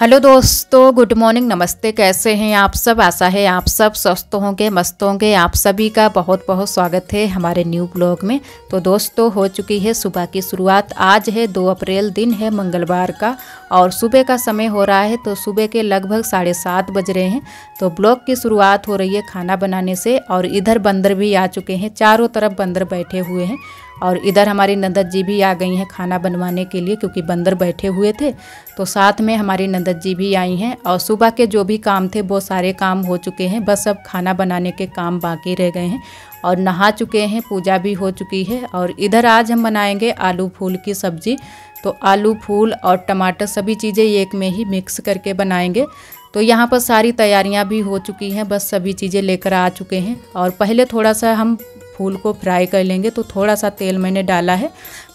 hello दोस्तों good morning नमस्ते कैसे हैं आप सब आशा है आप सब स्वस्थ होंगे मस्त होंगे आप सभी का बहुत बहुत स्वागत है हमारे न्यू ब्लॉग में तो दोस्तों हो चुकी है सुबह की शुरुआत आज है दो अप्रैल दिन है मंगलवार का और सुबह का समय हो रहा है तो सुबह के लगभग साढ़े सात बज रहे हैं तो ब्लॉग की शुरुआत हो रही है खाना बनाने से और इधर बंदर भी आ चुके हैं चारों तरफ बंदर बैठे हुए हैं और इधर हमारी नंदद जी भी आ गई हैं खाना बनवाने के लिए क्योंकि बंदर बैठे हुए थे तो साथ में हमारी नंदद जी भी आई हैं और सुबह के जो भी काम थे वो सारे काम हो चुके हैं बस अब खाना बनाने के काम बाकी रह गए हैं और नहा चुके हैं पूजा भी हो चुकी है और इधर आज हम बनाएंगे आलू फूल की सब्ज़ी तो आलू फूल और टमाटर सभी चीज़ें एक में ही मिक्स करके बनाएंगे तो यहाँ पर सारी तैयारियाँ भी हो चुकी हैं बस सभी चीज़ें लेकर आ चुके हैं और पहले थोड़ा सा हम फूल को फ्राई कर लेंगे तो थोड़ा सा तेल मैंने डाला है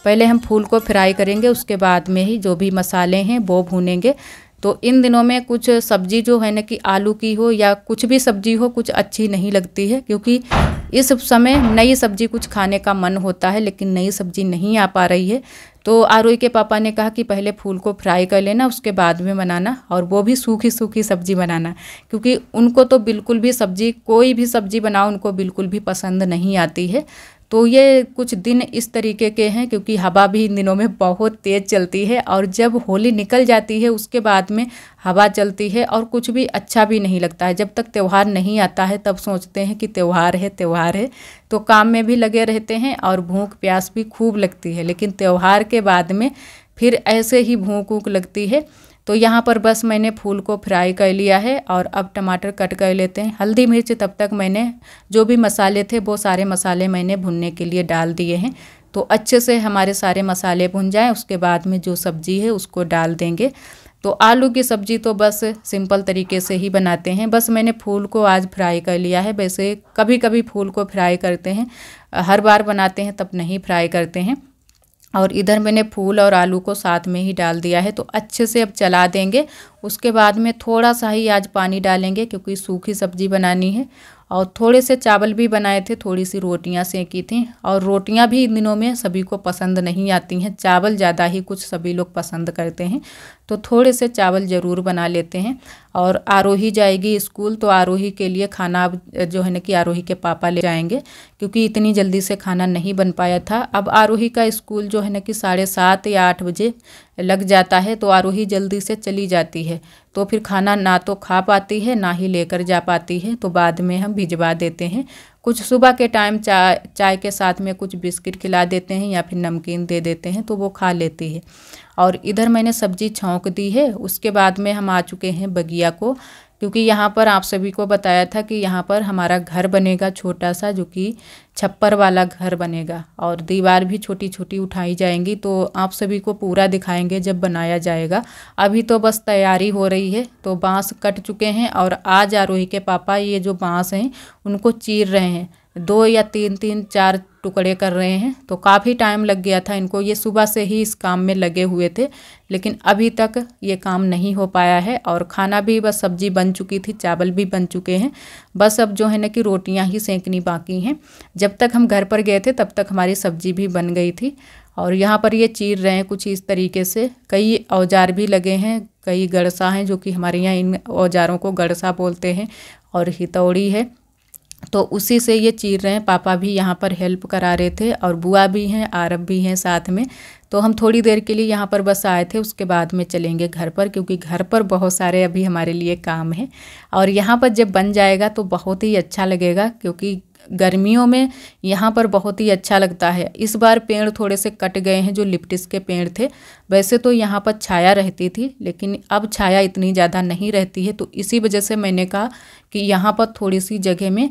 पहले हम फूल को फ्राई करेंगे उसके बाद में ही जो भी मसाले हैं वो भूनेंगे तो इन दिनों में कुछ सब्जी जो है ना कि आलू की हो या कुछ भी सब्जी हो कुछ अच्छी नहीं लगती है क्योंकि इस समय नई सब्जी कुछ खाने का मन होता है लेकिन नई सब्जी नहीं आ पा रही है तो आरोही के पापा ने कहा कि पहले फूल को फ्राई कर लेना उसके बाद में बनाना और वो भी सूखी सूखी सब्जी बनाना क्योंकि उनको तो बिल्कुल भी सब्जी कोई भी सब्जी बनाओ उनको बिल्कुल भी पसंद नहीं आती है तो ये कुछ दिन इस तरीके के हैं क्योंकि हवा भी इन दिनों में बहुत तेज़ चलती है और जब होली निकल जाती है उसके बाद में हवा चलती है और कुछ भी अच्छा भी नहीं लगता है जब तक त्यौहार नहीं आता है तब सोचते हैं कि त्यौहार है त्यौहार है तो काम में भी लगे रहते हैं और भूख प्यास भी खूब लगती है लेकिन त्यौहार के बाद में फिर ऐसे ही भूख ऊख लगती है तो यहाँ पर बस मैंने फूल को फ्राई कर लिया है और अब टमाटर कट कर लेते हैं हल्दी मिर्च तब तक मैंने जो भी मसाले थे वो सारे मसाले मैंने भुनने के लिए डाल दिए हैं तो अच्छे से हमारे सारे मसाले भुन जाएँ उसके बाद में जो सब्ज़ी है उसको डाल देंगे तो आलू की सब्ज़ी तो बस सिंपल तरीके से ही बनाते हैं बस मैंने फूल को आज फ्राई कर लिया है वैसे कभी कभी फूल को फ्राई करते हैं हर बार बनाते हैं तब नहीं फ्राई करते हैं और इधर मैंने फूल और आलू को साथ में ही डाल दिया है तो अच्छे से अब चला देंगे उसके बाद में थोड़ा सा ही आज पानी डालेंगे क्योंकि सूखी सब्जी बनानी है और थोड़े से चावल भी बनाए थे थोड़ी सी रोटियां सेंकी थी और रोटियां भी इन दिनों में सभी को पसंद नहीं आती हैं चावल ज़्यादा ही कुछ सभी लोग पसंद करते हैं तो थोड़े से चावल ज़रूर बना लेते हैं और आरोही जाएगी स्कूल तो आरोही के लिए खाना अब जो है ना कि आरोही के पापा ले जाएंगे क्योंकि इतनी जल्दी से खाना नहीं बन पाया था अब आरोही का स्कूल जो है ना कि साढ़े सात या आठ बजे लग जाता है तो आरोही जल्दी से चली जाती है तो फिर खाना ना तो खा पाती है ना ही लेकर जा पाती है तो बाद में हम भिजवा देते हैं कुछ सुबह के टाइम चाय चाय के साथ में कुछ बिस्किट खिला देते हैं या फिर नमकीन दे देते हैं तो वो खा लेती है और इधर मैंने सब्जी छोंक दी है उसके बाद में हम आ चुके हैं बगिया को क्योंकि यहाँ पर आप सभी को बताया था कि यहाँ पर हमारा घर बनेगा छोटा सा जो कि छप्पर वाला घर बनेगा और दीवार भी छोटी छोटी उठाई जाएंगी तो आप सभी को पूरा दिखाएंगे जब बनाया जाएगा अभी तो बस तैयारी हो रही है तो बांस कट चुके हैं और आज आरोही के पापा ये जो बांस हैं उनको चीर रहे हैं दो या तीन तीन चार टुकड़े कर रहे हैं तो काफ़ी टाइम लग गया था इनको ये सुबह से ही इस काम में लगे हुए थे लेकिन अभी तक ये काम नहीं हो पाया है और खाना भी बस सब्जी बन चुकी थी चावल भी बन चुके हैं बस अब जो है ना कि रोटियां ही सेंकनी बाकी हैं जब तक हम घर पर गए थे तब तक हमारी सब्जी भी बन गई थी और यहाँ पर ये चीर रहे हैं कुछ इस तरीके से कई औजार भी लगे हैं कई गड़सा हैं जो कि हमारे यहाँ इन औजारों को गड़सा बोलते हैं और हितौड़ी है तो उसी से ये चीर रहे हैं पापा भी यहाँ पर हेल्प करा रहे थे और बुआ भी हैं आरब भी हैं साथ में तो हम थोड़ी देर के लिए यहाँ पर बस आए थे उसके बाद में चलेंगे घर पर क्योंकि घर पर बहुत सारे अभी हमारे लिए काम हैं और यहाँ पर जब बन जाएगा तो बहुत ही अच्छा लगेगा क्योंकि गर्मियों में यहाँ पर बहुत ही अच्छा लगता है इस बार पेड़ थोड़े से कट गए हैं जो लिप्टिस के पेड़ थे वैसे तो यहाँ पर छाया रहती थी लेकिन अब छाया इतनी ज़्यादा नहीं रहती है तो इसी वजह से मैंने कहा कि यहाँ पर थोड़ी सी जगह में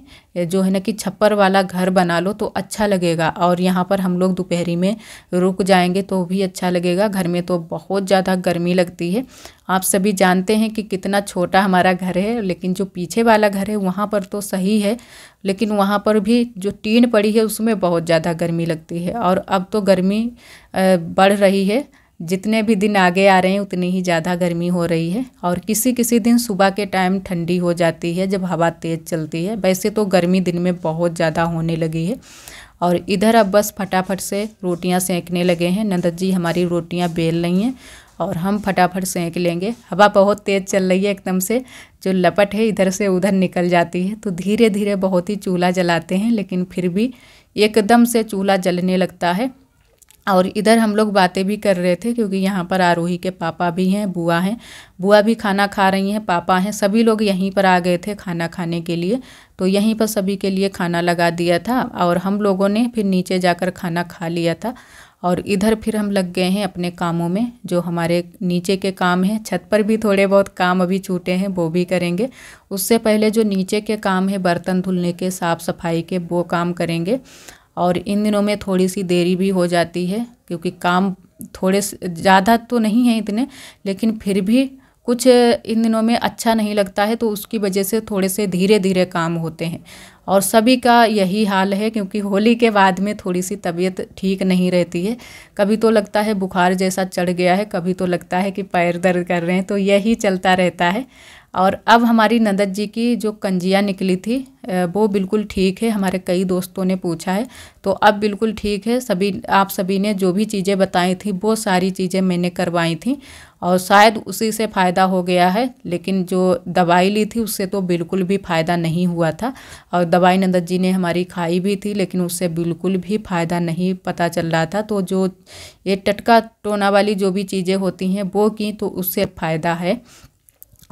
जो है ना कि छप्पर वाला घर बना लो तो अच्छा लगेगा और यहाँ पर हम लोग दोपहरी में रुक जाएंगे तो भी अच्छा लगेगा घर में तो बहुत ज़्यादा गर्मी लगती है आप सभी जानते हैं कि कितना छोटा हमारा घर है लेकिन जो पीछे वाला घर है वहाँ पर तो सही है लेकिन वहाँ पर भी जो टीन पड़ी है उसमें बहुत ज़्यादा गर्मी लगती है और अब तो गर्मी बढ़ रही है जितने भी दिन आगे आ रहे हैं उतनी ही ज़्यादा गर्मी हो रही है और किसी किसी दिन सुबह के टाइम ठंडी हो जाती है जब हवा तेज़ चलती है वैसे तो गर्मी दिन में बहुत ज़्यादा होने लगी है और इधर अब बस फटाफट से रोटियां सेंकने लगे हैं नंदद जी हमारी रोटियां बेल रही हैं और हम फटाफट सेंक लेंगे हवा बहुत तेज़ चल रही है एकदम से जो लपट है इधर से उधर निकल जाती है तो धीरे धीरे बहुत ही चूल्हा जलाते हैं लेकिन फिर भी एकदम से चूल्हा जलने लगता है और इधर हम लोग बातें भी कर रहे थे क्योंकि यहाँ पर आरोही के पापा भी हैं बुआ हैं बुआ भी खाना खा रही हैं पापा हैं सभी लोग यहीं पर आ गए थे खाना खाने के लिए तो यहीं पर सभी के लिए खाना लगा दिया था और हम लोगों ने फिर नीचे जाकर खाना खा लिया था और इधर फिर हम लग गए हैं अपने कामों में जो हमारे नीचे के काम हैं छत पर भी थोड़े बहुत काम अभी छूटे हैं वो भी करेंगे उससे पहले जो नीचे के काम हैं बर्तन धुलने के साफ़ सफाई के वो काम करेंगे और इन दिनों में थोड़ी सी देरी भी हो जाती है क्योंकि काम थोड़े ज़्यादा तो नहीं है इतने लेकिन फिर भी कुछ इन दिनों में अच्छा नहीं लगता है तो उसकी वजह से थोड़े से धीरे धीरे काम होते हैं और सभी का यही हाल है क्योंकि होली के बाद में थोड़ी सी तबीयत ठीक नहीं रहती है कभी तो लगता है बुखार जैसा चढ़ गया है कभी तो लगता है कि पैर दर्द कर रहे हैं तो यही चलता रहता है और अब हमारी नंदद जी की जो कंजिया निकली थी वो बिल्कुल ठीक है हमारे कई दोस्तों ने पूछा है तो अब बिल्कुल ठीक है सभी आप सभी ने जो भी चीज़ें बताई थी वो सारी चीज़ें मैंने करवाई थी और शायद उसी से फ़ायदा हो गया है लेकिन जो दवाई ली थी उससे तो बिल्कुल भी फ़ायदा नहीं हुआ था और दवाई नंदद जी ने हमारी खाई भी थी लेकिन उससे बिल्कुल भी फ़ायदा नहीं पता चल रहा था तो जो ये टटका टोना वाली जो भी चीज़ें होती हैं वो की तो उससे फ़ायदा है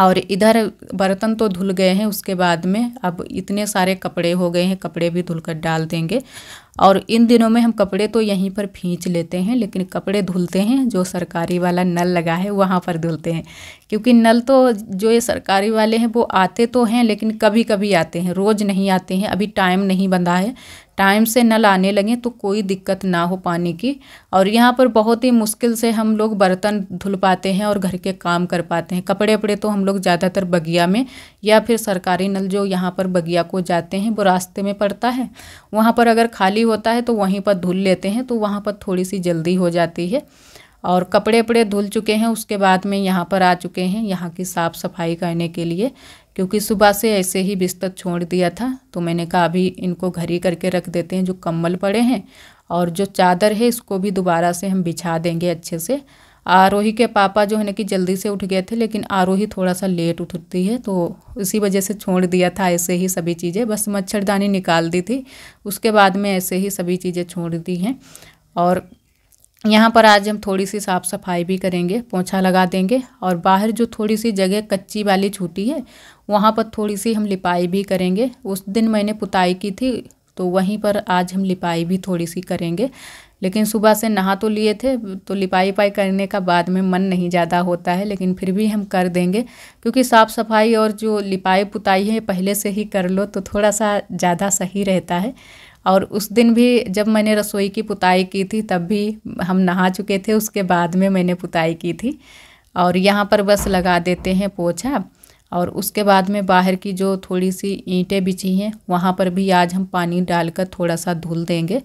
और इधर बर्तन तो धुल गए हैं उसके बाद में अब इतने सारे कपड़े हो गए हैं कपड़े भी धुल कर डाल देंगे और इन दिनों में हम कपड़े तो यहीं पर खींच लेते हैं लेकिन कपड़े धुलते हैं जो सरकारी वाला नल लगा है वहाँ पर धुलते हैं क्योंकि नल तो जो ये सरकारी वाले हैं वो आते तो हैं लेकिन कभी कभी आते हैं रोज़ नहीं आते हैं अभी टाइम नहीं बंधा है टाइम से नल आने लगे तो कोई दिक्कत ना हो पानी की और यहाँ पर बहुत ही मुश्किल से हम लोग बर्तन धुल पाते हैं और घर के काम कर पाते हैं कपड़े वपड़े तो हम लोग ज़्यादातर बगिया में या फिर सरकारी नल जो यहाँ पर बगिया को जाते हैं वो रास्ते में पड़ता है वहाँ पर अगर खाली होता है तो वहीं पर धुल लेते हैं तो वहाँ पर थोड़ी सी जल्दी हो जाती है और कपड़े वपड़े धुल चुके हैं उसके बाद में यहाँ पर आ चुके हैं यहाँ की साफ़ सफाई करने के लिए क्योंकि सुबह से ऐसे ही बिस्तर छोड़ दिया था तो मैंने कहा अभी इनको घरी करके रख देते हैं जो कम्बल पड़े हैं और जो चादर है इसको भी दोबारा से हम बिछा देंगे अच्छे से आरोही के पापा जो है ना कि जल्दी से उठ गए थे लेकिन आरोही थोड़ा सा लेट उठती है तो इसी वजह से छोड़ दिया था ऐसे ही सभी चीज़ें बस मच्छरदानी निकाल दी थी उसके बाद में ऐसे ही सभी चीज़ें छोड़ दी हैं और यहाँ पर आज हम थोड़ी सी साफ़ सफाई भी करेंगे पोछा लगा देंगे और बाहर जो थोड़ी सी जगह कच्ची वाली छूटी है वहाँ पर थोड़ी सी हम लिपाई भी करेंगे उस दिन मैंने पुताई की थी तो वहीं पर आज हम लिपाई भी थोड़ी सी करेंगे लेकिन सुबह से नहा तो लिए थे तो लिपाई पाई करने का बाद में मन नहीं ज़्यादा होता है लेकिन फिर भी हम कर देंगे क्योंकि साफ़ सफाई और जो लिपाई पुताई है पहले से ही कर लो तो थोड़ा सा ज़्यादा सही रहता है और उस दिन भी जब मैंने रसोई की पुताई की थी तब भी हम नहा चुके थे उसके बाद में मैंने पुताई की थी और यहाँ पर बस लगा देते हैं पोछा और उसके बाद में बाहर की जो थोड़ी सी ईंटें बिछी हैं वहाँ पर भी आज हम पानी डालकर थोड़ा सा धुल देंगे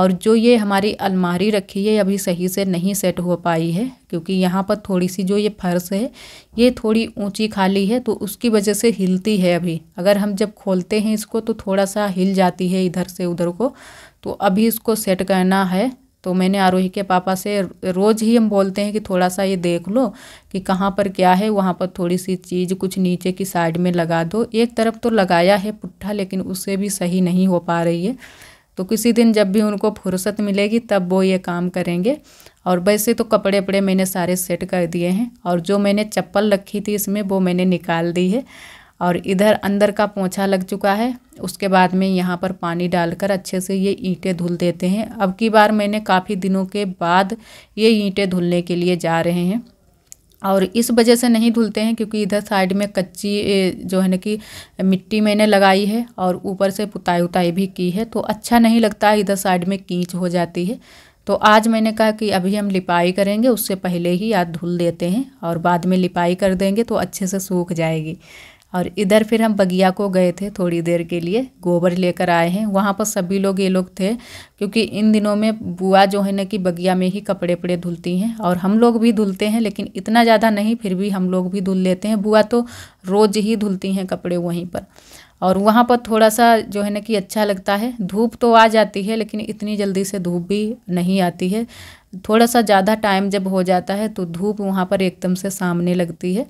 और जो ये हमारी अलमारी रखी है अभी सही से नहीं सेट हो पाई है क्योंकि यहाँ पर थोड़ी सी जो ये फर्श है ये थोड़ी ऊंची खाली है तो उसकी वजह से हिलती है अभी अगर हम जब खोलते हैं इसको तो थोड़ा सा हिल जाती है इधर से उधर को तो अभी इसको सेट करना है तो मैंने आरोही के पापा से रोज़ ही हम बोलते हैं कि थोड़ा सा ये देख लो कि कहाँ पर क्या है वहाँ पर थोड़ी सी चीज़ कुछ नीचे की साइड में लगा दो एक तरफ तो लगाया है पुट्ठा लेकिन उससे भी सही नहीं हो पा रही है तो किसी दिन जब भी उनको फुर्सत मिलेगी तब वो ये काम करेंगे और वैसे तो कपड़े वपड़े मैंने सारे सेट कर दिए हैं और जो मैंने चप्पल रखी थी इसमें वो मैंने निकाल दी है और इधर अंदर का पोछा लग चुका है उसके बाद में यहाँ पर पानी डालकर अच्छे से ये ईंटें धुल देते हैं अब की बार मैंने काफ़ी दिनों के बाद ये ईंटें धुलने के लिए जा रहे हैं और इस वजह से नहीं धुलते हैं क्योंकि इधर साइड में कच्ची जो है ना कि मिट्टी मैंने लगाई है और ऊपर से पुताई उताई भी की है तो अच्छा नहीं लगता इधर साइड में कींच हो जाती है तो आज मैंने कहा कि अभी हम लिपाई करेंगे उससे पहले ही आज धुल देते हैं और बाद में लिपाई कर देंगे तो अच्छे से सूख जाएगी और इधर फिर हम बगिया को गए थे थोड़ी देर के लिए गोबर लेकर आए हैं वहाँ पर सभी लोग ये लोग थे क्योंकि इन दिनों में बुआ जो है ना कि बगिया में ही कपड़े पड़े धुलती हैं और हम लोग भी धुलते हैं लेकिन इतना ज़्यादा नहीं फिर भी हम लोग भी धुल लेते हैं बुआ तो रोज़ ही धुलती हैं कपड़े वहीं पर और वहाँ पर थोड़ा सा जो है ना कि अच्छा लगता है धूप तो आ जाती है लेकिन इतनी जल्दी से धूप भी नहीं आती है थोड़ा सा ज़्यादा टाइम जब हो जाता है तो धूप वहाँ पर एकदम से सामने लगती है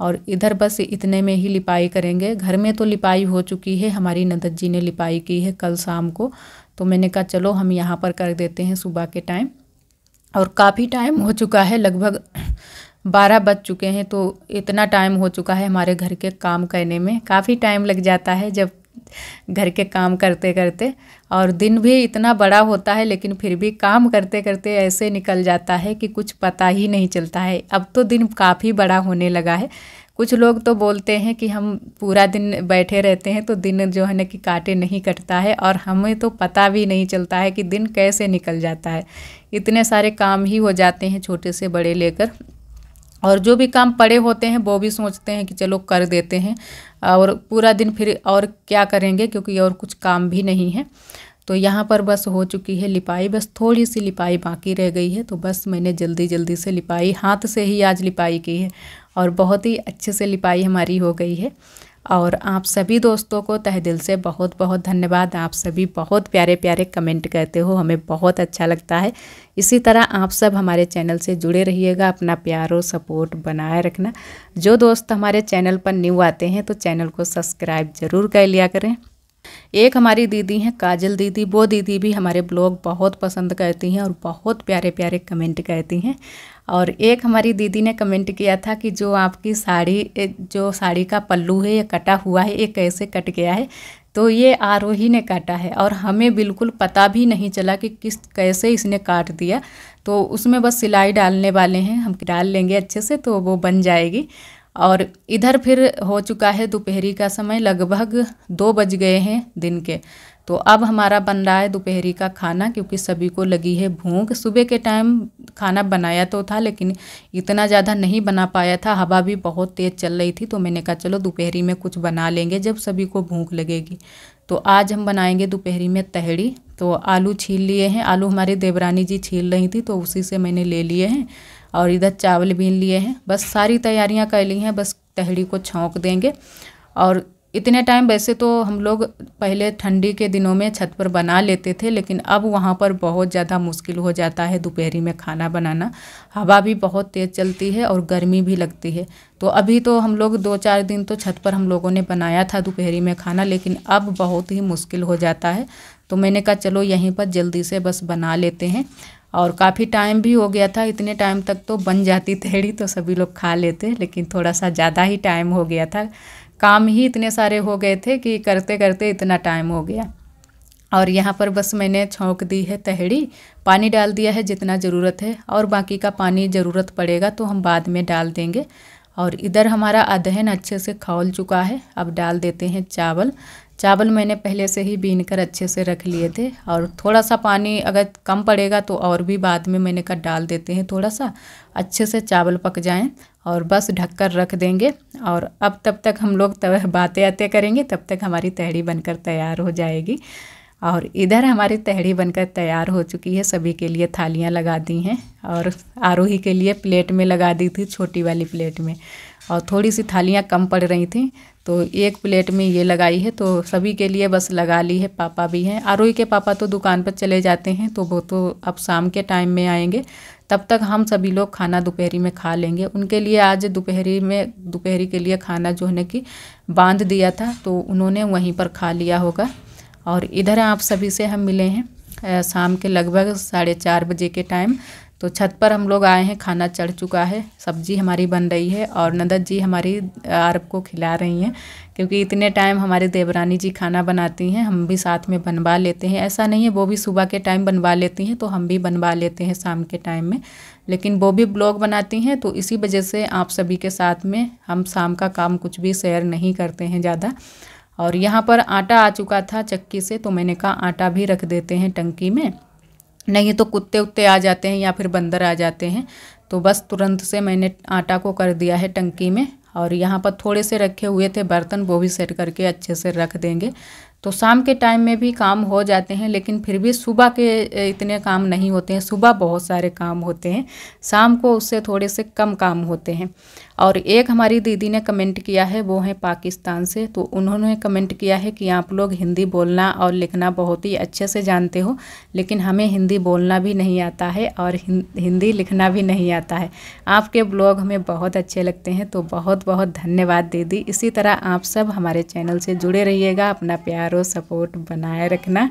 और इधर बस इतने में ही लिपाई करेंगे घर में तो लिपाई हो चुकी है हमारी नदद जी ने लिपाई की है कल शाम को तो मैंने कहा चलो हम यहाँ पर कर देते हैं सुबह के टाइम और काफ़ी टाइम हो चुका है लगभग बारह बज चुके हैं तो इतना टाइम हो चुका है हमारे घर के काम करने में काफ़ी टाइम लग जाता है जब घर के काम करते करते और दिन भी इतना बड़ा होता है लेकिन फिर भी काम करते करते ऐसे निकल जाता है कि कुछ पता ही नहीं चलता है अब तो दिन काफ़ी बड़ा होने लगा है कुछ लोग तो बोलते हैं कि हम पूरा दिन बैठे रहते हैं तो दिन जो है ना कि काटे नहीं कटता है और हमें तो पता भी नहीं चलता है कि दिन कैसे निकल जाता है इतने सारे काम ही हो जाते हैं छोटे से बड़े लेकर और जो भी काम पड़े होते हैं वो भी सोचते हैं कि चलो कर देते हैं और पूरा दिन फिर और क्या करेंगे क्योंकि और कुछ काम भी नहीं है तो यहाँ पर बस हो चुकी है लिपाई बस थोड़ी सी लिपाई बाकी रह गई है तो बस मैंने जल्दी जल्दी से लिपाई हाथ से ही आज लिपाई की है और बहुत ही अच्छे से लिपाई हमारी हो गई है और आप सभी दोस्तों को तह दिल से बहुत बहुत धन्यवाद आप सभी बहुत प्यारे प्यारे कमेंट करते हो हमें बहुत अच्छा लगता है इसी तरह आप सब हमारे चैनल से जुड़े रहिएगा अपना प्यार और सपोर्ट बनाए रखना जो दोस्त हमारे चैनल पर न्यू आते हैं तो चैनल को सब्सक्राइब ज़रूर कर लिया करें एक हमारी दीदी हैं काजल दीदी वो दीदी भी हमारे ब्लॉग बहुत पसंद करती हैं और बहुत प्यारे प्यारे कमेंट करती हैं और एक हमारी दीदी ने कमेंट किया था कि जो आपकी साड़ी जो साड़ी का पल्लू है ये कटा हुआ है ये कैसे कट गया है तो ये आरोही ने काटा है और हमें बिल्कुल पता भी नहीं चला कि किस कैसे इसने काट दिया तो उसमें बस सिलाई डालने वाले हैं हम डाल लेंगे अच्छे से तो वो बन जाएगी और इधर फिर हो चुका है दोपहरी का समय लगभग दो बज गए हैं दिन के तो अब हमारा बन रहा है दोपहरी का खाना क्योंकि सभी को लगी है भूख सुबह के टाइम खाना बनाया तो था लेकिन इतना ज़्यादा नहीं बना पाया था हवा भी बहुत तेज़ चल रही थी तो मैंने कहा चलो दोपहरी में कुछ बना लेंगे जब सभी को भूख लगेगी तो आज हम बनाएंगे दोपहरी में तहड़ी तो आलू छील लिए हैं आलू हमारी देवरानी जी छील रही थी तो उसी से मैंने ले लिए हैं और इधर चावल बीन लिए हैं बस सारी तैयारियां कर ली हैं बस तहड़ी को छौंक देंगे और इतने टाइम वैसे तो हम लोग पहले ठंडी के दिनों में छत पर बना लेते थे लेकिन अब वहाँ पर बहुत ज़्यादा मुश्किल हो जाता है दोपहरी में खाना बनाना हवा भी बहुत तेज़ चलती है और गर्मी भी लगती है तो अभी तो हम लोग दो चार दिन तो छत पर हम लोगों ने बनाया था दोपहरी में खाना लेकिन अब बहुत ही मुश्किल हो जाता है तो मैंने कहा चलो यहीं पर जल्दी से बस बना लेते हैं और काफ़ी टाइम भी हो गया था इतने टाइम तक तो बन जाती थेड़ी तो सभी लोग खा लेते लेकिन थोड़ा सा ज़्यादा ही टाइम हो गया था काम ही इतने सारे हो गए थे कि करते करते इतना टाइम हो गया और यहाँ पर बस मैंने छोंक दी है तहड़ी पानी डाल दिया है जितना ज़रूरत है और बाकी का पानी ज़रूरत पड़ेगा तो हम बाद में डाल देंगे और इधर हमारा अदहन अच्छे से खौल चुका है अब डाल देते हैं चावल चावल मैंने पहले से ही बीन कर अच्छे से रख लिए थे और थोड़ा सा पानी अगर कम पड़ेगा तो और भी बाद में मैंने कट डाल देते हैं थोड़ा सा अच्छे से चावल पक जाएं और बस ढककर रख देंगे और अब तब तक हम लोग तब बातें आते करेंगे तब तक हमारी तहड़ी बनकर तैयार हो जाएगी और इधर हमारी तहड़ी बनकर तैयार हो चुकी है सभी के लिए थालियाँ लगा दी हैं और आरोही के लिए प्लेट में लगा दी थी छोटी वाली प्लेट में और थोड़ी सी थालियाँ कम पड़ रही थी तो एक प्लेट में ये लगाई है तो सभी के लिए बस लगा ली है पापा भी हैं आरोही के पापा तो दुकान पर चले जाते हैं तो वो तो अब शाम के टाइम में आएंगे तब तक हम सभी लोग खाना दोपहरी में खा लेंगे उनके लिए आज दोपहरी में दोपहरी के लिए खाना जो है कि बांध दिया था तो उन्होंने वहीं पर खा लिया होगा और इधर आप सभी से हम मिले हैं शाम के लगभग साढ़े चार बजे के टाइम तो छत पर हम लोग आए हैं खाना चढ़ चुका है सब्जी हमारी बन रही है और नदद जी हमारी आरब को खिला रही हैं क्योंकि इतने टाइम हमारे देवरानी जी खाना बनाती हैं हम भी साथ में बनवा लेते हैं ऐसा नहीं है वो भी सुबह के टाइम बनवा लेती हैं तो हम भी बनवा लेते हैं शाम के टाइम में लेकिन वो भी ब्लॉग बनाती हैं तो इसी वजह से आप सभी के साथ में हम शाम का काम कुछ भी शेयर नहीं करते हैं ज़्यादा और यहाँ पर आटा आ चुका था चक्की से तो मैंने कहा आटा भी रख देते हैं टंकी में नहीं तो कुत्ते उत्ते आ जाते हैं या फिर बंदर आ जाते हैं तो बस तुरंत से मैंने आटा को कर दिया है टंकी में और यहाँ पर थोड़े से रखे हुए थे बर्तन वो भी सेट करके अच्छे से रख देंगे तो शाम के टाइम में भी काम हो जाते हैं लेकिन फिर भी सुबह के इतने काम नहीं होते हैं सुबह बहुत सारे काम होते हैं शाम को उससे थोड़े से कम काम होते हैं और एक हमारी दीदी ने कमेंट किया है वो है पाकिस्तान से तो उन्होंने कमेंट किया है कि आप लोग हिंदी बोलना और लिखना बहुत ही अच्छे से जानते हो लेकिन हमें हिंदी बोलना भी नहीं आता है और हिंदी लिखना भी नहीं आता है आपके ब्लॉग हमें बहुत अच्छे लगते हैं तो बहुत बहुत धन्यवाद दीदी इसी तरह आप सब हमारे चैनल से जुड़े रहिएगा अपना प्यार करो सपोर्ट बनाए रखना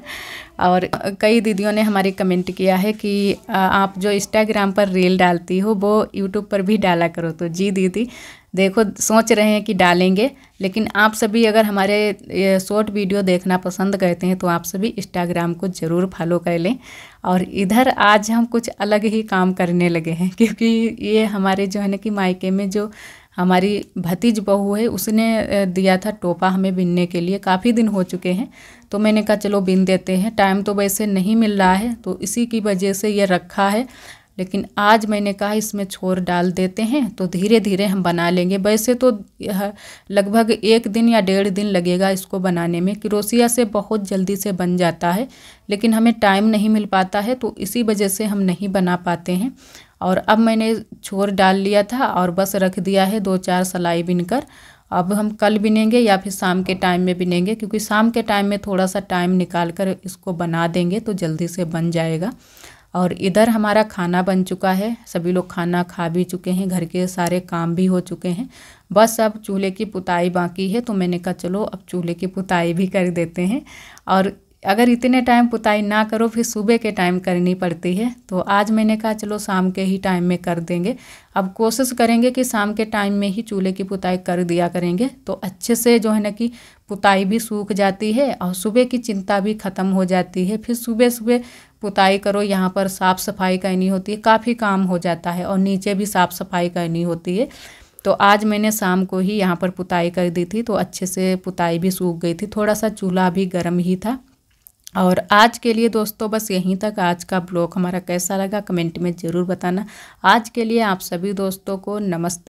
और कई दीदियों ने हमारे कमेंट किया है कि आप जो इंस्टाग्राम पर रील डालती हो वो यूट्यूब पर भी डाला करो तो जी दीदी देखो सोच रहे हैं कि डालेंगे लेकिन आप सभी अगर हमारे शॉर्ट वीडियो देखना पसंद करते हैं तो आप सभी इंस्टाग्राम को ज़रूर फॉलो कर लें और इधर आज हम कुछ अलग ही काम करने लगे हैं क्योंकि ये हमारे जो है ना कि मायके में जो हमारी भतीज बहू है उसने दिया था टोपा हमें बिनने के लिए काफ़ी दिन हो चुके हैं तो मैंने कहा चलो बिन देते हैं टाइम तो वैसे नहीं मिल रहा है तो इसी की वजह से ये रखा है लेकिन आज मैंने कहा इसमें छोर डाल देते हैं तो धीरे धीरे हम बना लेंगे वैसे तो लगभग एक दिन या डेढ़ दिन लगेगा इसको बनाने में क्रोसिया से बहुत जल्दी से बन जाता है लेकिन हमें टाइम नहीं मिल पाता है तो इसी वजह से हम नहीं बना पाते हैं और अब मैंने छोर डाल लिया था और बस रख दिया है दो चार सलाई बिनकर अब हम कल बिनेंगे या फिर शाम के टाइम में बिनेंगे क्योंकि शाम के टाइम में थोड़ा सा टाइम निकाल कर इसको बना देंगे तो जल्दी से बन जाएगा और इधर हमारा खाना बन चुका है सभी लोग खाना खा भी चुके हैं घर के सारे काम भी हो चुके हैं बस अब चूल्हे की पुताई बाकी है तो मैंने कहा चलो अब चूल्हे की पुताई भी कर देते हैं और अगर इतने टाइम पुताई ना करो फिर सुबह के टाइम करनी पड़ती है तो आज मैंने कहा चलो शाम के ही टाइम में कर देंगे अब कोशिश करेंगे कि शाम के टाइम में ही चूल्हे की पुताई कर दिया करेंगे तो अच्छे से जो है ना कि पुताई भी सूख जाती है और सुबह की चिंता भी ख़त्म हो जाती है फिर सुबह सुबह पुताई करो यहाँ पर साफ़ सफाई करनी होती है काफ़ी काम हो जाता है और नीचे भी साफ़ सफाई करनी होती है तो आज मैंने शाम को ही यहाँ पर पुताई कर दी थी तो अच्छे से पुताई भी सूख गई थी थोड़ा सा चूल्हा भी गर्म ही था और आज के लिए दोस्तों बस यहीं तक आज का ब्लॉग हमारा कैसा लगा कमेंट में ज़रूर बताना आज के लिए आप सभी दोस्तों को नमस्ते